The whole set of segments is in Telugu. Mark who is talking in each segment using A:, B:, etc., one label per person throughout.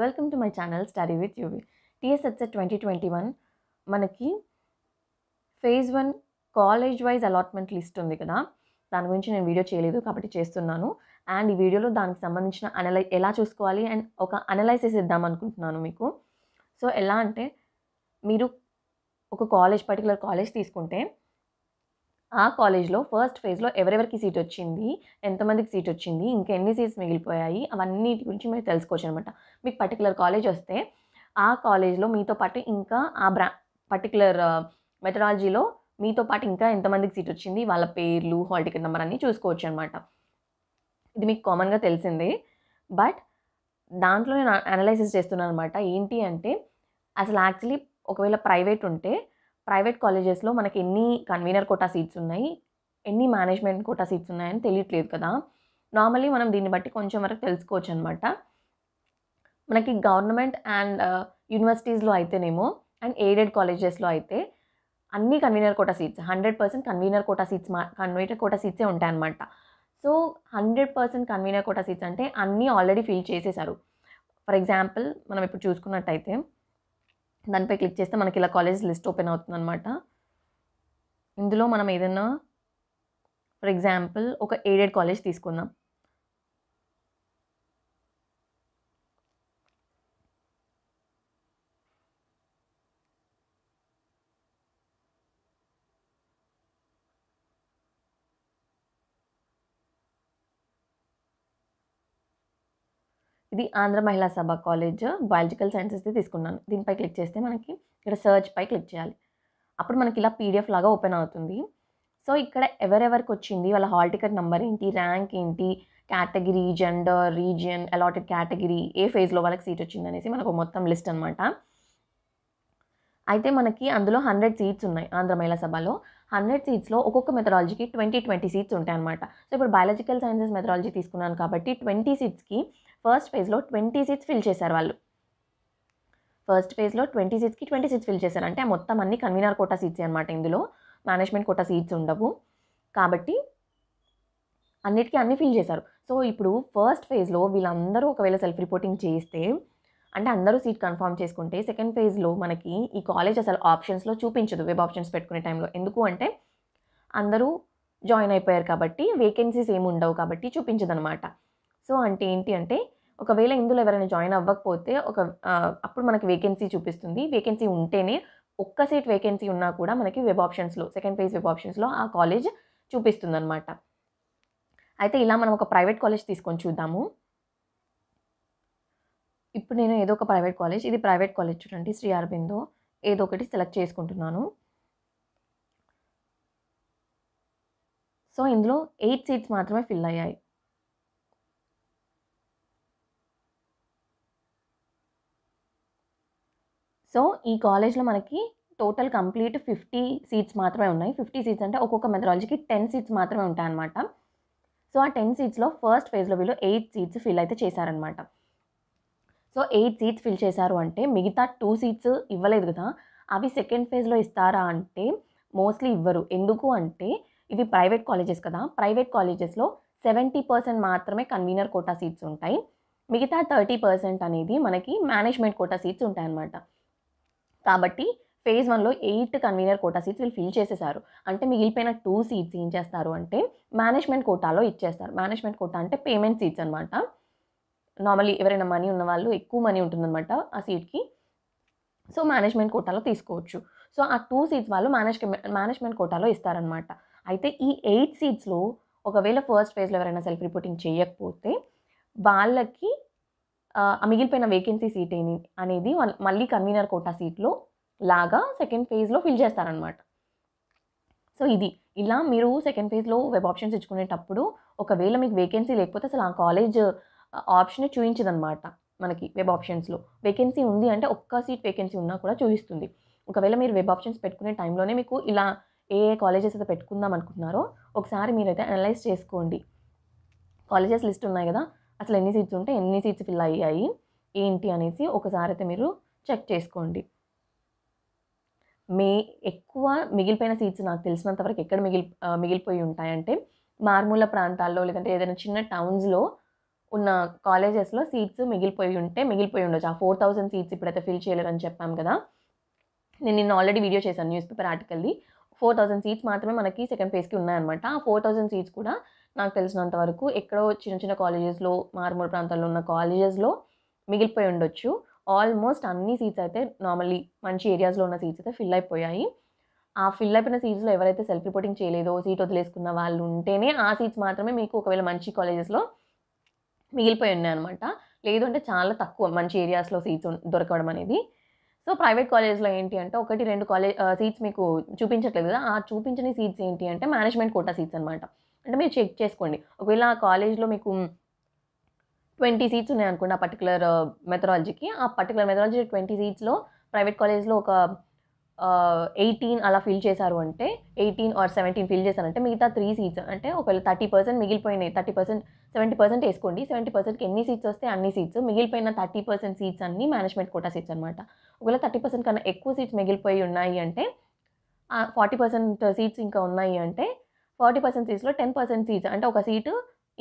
A: welcome to my channel study with UV TSS twenty twenty one మనకి phase one college wise allotment list ఉంది కదా దాని గురించి నేను వీడియో చేయలేదు కాబట్టి చేస్తున్నాను అండ్ ఈ వీడియోలో దానికి సంబంధించిన అనలై ఎలా చూసుకోవాలి అండ్ ఒక అనలైసిస్ ఇద్దాం అనుకుంటున్నాను మీకు సో ఎలా అంటే మీరు ఒక కాలేజ్ పర్టికులర్ కాలేజ్ తీసుకుంటే ఆ కాలేజ్లో ఫస్ట్ ఫేజ్లో ఎవరెవరికి సీట్ వచ్చింది ఎంతమందికి సీట్ వచ్చింది ఇంకా ఎన్ని సీట్స్ మిగిలిపోయాయి అవన్నీ గురించి మీరు తెలుసుకోవచ్చు అనమాట మీకు పర్టికులర్ కాలేజ్ వస్తే ఆ కాలేజ్లో మీతో పాటు ఇంకా ఆ బ్రా పర్టికులర్ మెథడాలజీలో మీతో పాటు ఇంకా ఎంతమందికి సీట్ వచ్చింది వాళ్ళ పేర్లు హాల్ టికెట్ నెంబర్ అన్నీ చూసుకోవచ్చు అనమాట ఇది మీకు కామన్గా తెలిసిందే బట్ దాంట్లో నేను అనలైసిస్ చేస్తున్నాను అనమాట ఏంటి అంటే అసలు యాక్చువల్లీ ఒకవేళ ప్రైవేట్ ఉంటే ప్రైవేట్ కాలేజెస్లో మనకి ఎన్ని కన్వీనర్ కోటా సీట్స్ ఉన్నాయి ఎన్ని మేనేజ్మెంట్ కోటా సీట్స్ ఉన్నాయని తెలియట్లేదు కదా నార్మల్లీ మనం దీన్ని బట్టి కొంచెం వరకు తెలుసుకోవచ్చు అనమాట మనకి గవర్నమెంట్ అండ్ యూనివర్సిటీస్లో అయితేనేమో అండ్ ఎయిడెడ్ కాలేజెస్లో అయితే అన్ని convener quota seats hundred percent convener quota seats మా కన్వీనర్ కోటా సీట్సే ఉంటాయన్నమాట so hundred percent convener quota seats అంటే అన్నీ ఆల్రెడీ ఫిల్ చేసేసారు ఫర్ ఎగ్జాంపుల్ మనం ఇప్పుడు చూసుకున్నట్టయితే దానిపై క్లిక్ చేస్తే మనకి ఇలా కాలేజ్ లిస్ట్ ఓపెన్ అవుతుంది అనమాట ఇందులో మనం ఏదైనా ఫర్ ఎగ్జాంపుల్ ఒక ఎయిడెడ్ కాలేజ్ తీసుకుందాం ఇది ఆంధ్ర మహిళా సభ కాలేజ్ బయాలజికల్ సైన్సెస్ది తీసుకున్నాను దీనిపై క్లిక్ చేస్తే మనకి ఇక్కడ సర్చ్పై క్లిక్ చేయాలి అప్పుడు మనకి ఇలా పీడిఎఫ్ లాగా ఓపెన్ అవుతుంది సో ఇక్కడ ఎవరెవరికి వచ్చింది వాళ్ళ హాల్ టికెట్ నెంబర్ ఏంటి ర్యాంక్ ఏంటి category gender region allotted category ఏ ఫేజ్లో వాళ్ళకి సీట్ వచ్చింది అనేసి మనకు మొత్తం లిస్ట్ అనమాట అయితే మనకి అందులో హండ్రెడ్ సీట్స్ ఉన్నాయి ఆంధ్ర మహిళా సభలో హండ్రెడ్ సీట్స్లో ఒక్కొక్క మెథడాలజీకి ట్వంటీ ట్వంటీ సీట్స్ ఉంటాయి అనమాట సో ఇప్పుడు బయాలజికల్ సైన్సెస్ మెథడాలజీ తీసుకున్నాను కాబట్టి ట్వంటీ సీట్స్కి ఫస్ట్ ఫేజ్లో ట్వంటీ సీట్స్ ఫిల్ చేశారు వాళ్ళు ఫస్ట్ ఫేజ్లో ట్వంటీ సీట్స్కి ట్వంటీ సీట్స్ ఫిల్ చేశారు అంటే మొత్తం అన్ని కన్వీనర్ కోటా సీట్స్ అనమాట ఇందులో మేనేజ్మెంట్ కోటా సీట్స్ ఉండవు కాబట్టి అన్నిటికీ అన్ని ఫిల్ చేశారు సో ఇప్పుడు ఫస్ట్ ఫేజ్లో వీళ్ళందరూ ఒకవేళ సెల్ఫ్ రిపోర్టింగ్ చేస్తే అంటే అందరూ సీట్ కన్ఫర్మ్ చేసుకుంటే సెకండ్ ఫేజ్లో మనకి ఈ కాలేజ్ అసలు ఆప్షన్స్లో చూపించదు వెబ్ ఆప్షన్స్ పెట్టుకునే టైంలో ఎందుకు అంటే అందరూ జాయిన్ అయిపోయారు కాబట్టి వేకెన్సీస్ ఏమి ఉండవు కాబట్టి చూపించదనమాట సో అంటే ఏంటి అంటే ఒకవేళ ఇందులో ఎవరైనా జాయిన్ అవ్వకపోతే ఒక అప్పుడు మనకి వేకెన్సీ చూపిస్తుంది వేకెన్సీ ఉంటేనే ఒక్క సీట్ వేకెన్సీ ఉన్నా కూడా మనకి వెబ్ ఆప్షన్స్లో సెకండ్ ఫేజ్ వెబ్ ఆప్షన్స్లో ఆ కాలేజ్ చూపిస్తుంది అయితే ఇలా మనం ఒక ప్రైవేట్ కాలేజ్ తీసుకొని చూద్దాము ఇప్పుడు నేను ఏదో ఒక ప్రైవేట్ కాలేజ్ ఇది ప్రైవేట్ కాలేజ్ చూడండి శ్రీ అరబిందో ఏదో ఒకటి సెలెక్ట్ చేసుకుంటున్నాను సో ఇందులో ఎయిట్ సీట్స్ మాత్రమే ఫిల్ అయ్యాయి సో ఈ కాలేజ్లో మనకి టోటల్ కంప్లీట్ ఫిఫ్టీ సీట్స్ మాత్రమే ఉన్నాయి ఫిఫ్టీ సీట్స్ అంటే ఒక్కొక్క మెథడాలజీకి టెన్ సీట్స్ మాత్రమే ఉంటాయన్నమాట సో ఆ టెన్ సీట్స్లో ఫస్ట్ ఫేజ్లో వీళ్ళు ఎయిట్ సీట్స్ ఫిల్ అయితే చేశారనమాట సో ఎయిట్ సీట్స్ ఫిల్ చేశారు అంటే మిగతా టూ సీట్స్ ఇవ్వలేదు కదా అవి సెకండ్ ఫేజ్లో ఇస్తారా అంటే మోస్ట్లీ ఇవ్వరు ఎందుకు అంటే ఇవి ప్రైవేట్ కాలేజెస్ కదా ప్రైవేట్ కాలేజెస్లో సెవెంటీ పర్సెంట్ మాత్రమే కన్వీనర్ కోటా సీట్స్ ఉంటాయి మిగతా థర్టీ పర్సెంట్ అనేది మనకి మేనేజ్మెంట్ కోటా సీట్స్ ఉంటాయన్నమాట కాబట్టి ఫేజ్ వన్లో ఎయిట్ కన్వీనర్ కోటా సీట్స్ వీళ్ళు ఫిల్ చేసేసారు అంటే మిగిలిపోయిన టూ సీట్స్ ఏం చేస్తారు అంటే మేనేజ్మెంట్ కోటాలో ఇచ్చేస్తారు మేనేజ్మెంట్ కోటా అంటే పేమెంట్ సీట్స్ అనమాట నార్మల్లీ ఎవరైనా మనీ ఉన్న వాళ్ళు ఎక్కువ మనీ ఉంటుందన్నమాట ఆ సీట్కి సో మేనేజ్మెంట్ కోటాలో తీసుకోవచ్చు సో ఆ టూ సీట్స్ వాళ్ళు మేనేజ్ మేనేజ్మెంట్ కోటాలో ఇస్తారనమాట అయితే ఈ ఎయిట్ సీట్స్లో ఒకవేళ ఫస్ట్ ఫేజ్లో ఎవరైనా సెల్ఫ్ రిపోర్టింగ్ చేయకపోతే వాళ్ళకి మిగిలిపోయిన వేకెన్సీ సీట్ అనేది మళ్ళీ కన్వీనర్ కోటా సీట్లో లాగా సెకండ్ ఫేజ్లో ఫిల్ చేస్తారనమాట సో ఇది ఇలా మీరు సెకండ్ ఫేజ్లో వెబ్ ఆప్షన్స్ ఇచ్చుకునేటప్పుడు ఒకవేళ మీకు వేకెన్సీ లేకపోతే అసలు ఆ కాలేజ్ ఆప్షన్ చూపించదనమాట మనకి వెబ్ ఆప్షన్స్లో వేకెన్సీ ఉంది అంటే ఒక్క సీట్ వేకెన్సీ ఉన్నా కూడా చూపిస్తుంది ఒకవేళ మీరు వెబ్ ఆప్షన్స్ పెట్టుకునే టైంలోనే మీకు ఇలా ఏ ఏ కాలేజెస్ అయితే పెట్టుకుందాం అనుకుంటున్నారో ఒకసారి మీరైతే అనలైజ్ చేసుకోండి కాలేజెస్ లిస్ట్ ఉన్నాయి కదా అసలు ఎన్ని సీట్స్ ఉంటే ఎన్ని సీట్స్ ఫిల్ అయ్యాయి ఏంటి అనేసి ఒకసారి అయితే మీరు చెక్ చేసుకోండి మే ఎక్కువ మిగిలిపోయిన సీట్స్ నాకు తెలిసినంతవరకు ఎక్కడ మిగిలి మిగిలిపోయి ఉంటాయంటే మారుమూల ప్రాంతాల్లో లేదంటే ఏదైనా చిన్న టౌన్స్లో ఉన్న కాలేజెస్లో సీట్స్ మిగిలిపోయి ఉంటే మిగిలిపోయి ఉండొచ్చు ఆ ఫోర్ థౌసండ్ సీట్స్ ఇప్పుడైతే ఫిల్ చేయలేరని చెప్పాం కదా నేను నిన్న ఆల్రెడీ వీడియో చేశాను న్యూస్ పేపర్ ఆర్టికల్ది ఫోర్ థౌసండ్ సీట్స్ మాత్రమే మనకి సెకండ్ ఫేజ్కి ఉన్నాయన్నమాట ఆ ఫోర్ థౌసండ్ సీట్స్ కూడా నాకు తెలిసినంత వరకు ఎక్కడో చిన్న చిన్న కాలేజెస్లో మారుమూల ప్రాంతాల్లో ఉన్న కాలేజెస్లో మిగిలిపోయి ఉండొచ్చు ఆల్మోస్ట్ అన్ని సీట్స్ అయితే నార్మల్లీ మంచి ఏరియాస్లో ఉన్న సీట్స్ అయితే ఫిల్ అయిపోయాయి ఆ ఫిల్ అయిపోయిన సీట్స్లో ఎవరైతే సెల్ఫ్ రిపోర్టింగ్ చేయలేదో సీట్ వదిలేసుకున్న వాళ్ళు ఉంటేనే ఆ సీట్స్ మాత్రమే మీకు ఒకవేళ మంచి కాలేజెస్లో మిగిలిపోయి ఉన్నాయి అనమాట లేదు అంటే చాలా తక్కువ మంచి ఏరియాస్లో సీట్స్ దొరకడం అనేది సో ప్రైవేట్ కాలేజ్లో ఏంటి అంటే ఒకటి రెండు కాలేజ్ సీట్స్ మీకు చూపించట్లేదు కదా ఆ చూపించని సీట్స్ ఏంటి అంటే మేనేజ్మెంట్ కోటా సీట్స్ అనమాట అంటే మీరు చెక్ చేసుకోండి ఒకవేళ ఆ కాలేజ్లో మీకు ట్వంటీ సీట్స్ ఉన్నాయనుకోండి ఆ పర్టికులర్ మెథడాలజీకి ఆ పర్టికులర్ మెథడాలజీ ట్వంటీ సీట్స్లో ప్రైవేట్ కాలేజ్లో ఒక ఎయిటీన్ అలా ఫిల్ చేశారు అంటే ఎయిటీన్ ఆర్ సెవెంటీన్ ఫిల్ చేశారంటే మిగతా త్రీ సీట్స్ అంటే ఒకవేళ థర్టీ పర్సెంట్ మిగిలిపోయినాయి థర్టీ పర్సెంట్ సెవెంటీ పర్సెంట్ వేసుకోండి సెవెంటీ పర్సెంట్కి ఎన్ని సీట్స్ వస్తే అన్ని సీట్స్ మిగిలిపోయిన థర్టీ పర్సెంట్ సీట్స్ అన్ని మేనేజ్మెంట్ కోటా సీట్స్ అనమాట ఒకవేళ థర్టీ పర్సెంట్ కన్నా ఎక్కువ సీట్స్ మిగిలిపోయి ఉన్నాయి అంటే ఫార్టీ పర్సెంట్ సీట్స్ ఇంకా ఉన్నాయి అంటే ఫార్టీ పర్సెంట్ సీట్స్లో టెన్ పర్సెంట్ సీట్స్ అంటే ఒక సీటు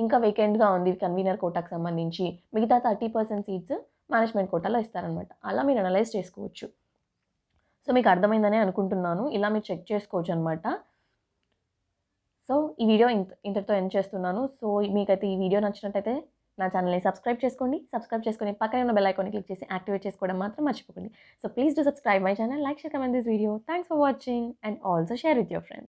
A: ఇంకా వేకెంట్గా ఉంది కన్వీనర్ కోటాకు సంబంధించి మిగతా థర్టీ పర్సెంట్ సీట్స్ మేనేజ్మెంట్ కోటాలో ఇస్తారనమాట అలా మీరు అనలైజ్ చేసుకోవచ్చు సో మీకు అర్థమైందనే అనుకుంటున్నాను ఇలా మీరు చెక్ చేసుకోవచ్చు అనమాట సో ఈ వీడియో ఇంత ఇంతటితో ఎండ్ చేస్తున్నాను సో మీకైతే ఈ వీడియో నచ్చినట్టయితే నా ఛానల్ని సబ్స్క్రైబ్ చేసుకోండి సబ్స్క్రైబ్ చేసుకొని పక్కనే ఉన్న బెల్ ఐకాన్ని క్లిక్ చేసి యాక్టివేట్ చేసుకోవడం మాత్రం మర్చిపోకండి so please do subscribe my channel like share comment this video thanks for watching and also share with your friends